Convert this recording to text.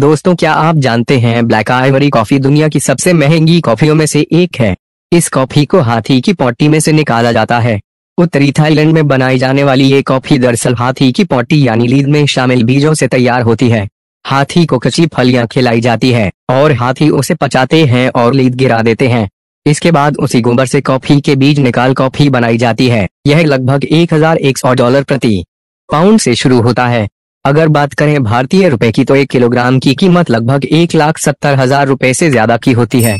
दोस्तों क्या आप जानते हैं ब्लैक आइवरी कॉफी दुनिया की सबसे महंगी कॉफियों में से एक है इस कॉफी को हाथी की पॉटी में से निकाला जाता है उत्तरी थाईलैंड में बनाई जाने वाली ये कॉफी दरअसल हाथी की पॉटी यानी लीद में शामिल बीजों से तैयार होती है हाथी को कच्ची फलियां खिलाई जाती है और हाथी उसे पचाते हैं और लीद गिरा देते हैं इसके बाद उसी गोबर से कॉफी के बीज निकाल कॉफी बनाई जाती है यह लगभग एक डॉलर प्रति पाउंड से शुरू होता है अगर बात करें भारतीय रुपए की तो एक किलोग्राम की कीमत लगभग एक लाख सत्तर हजार रुपए से ज्यादा की होती है